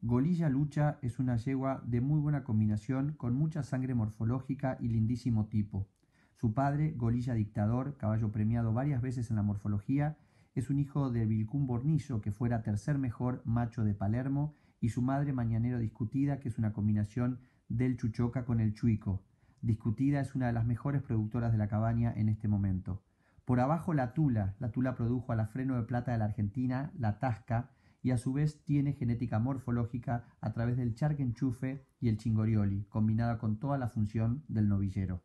Golilla Lucha es una yegua de muy buena combinación, con mucha sangre morfológica y lindísimo tipo. Su padre, Golilla Dictador, caballo premiado varias veces en la morfología, es un hijo de Vilcún Bornillo, que fuera tercer mejor macho de Palermo, y su madre Mañanero Discutida, que es una combinación del Chuchoca con el Chuico. Discutida es una de las mejores productoras de la cabaña en este momento. Por abajo la Tula. La Tula produjo a la Freno de Plata de la Argentina, la Tasca, y a su vez tiene genética morfológica a través del charque enchufe y el chingorioli, combinada con toda la función del novillero.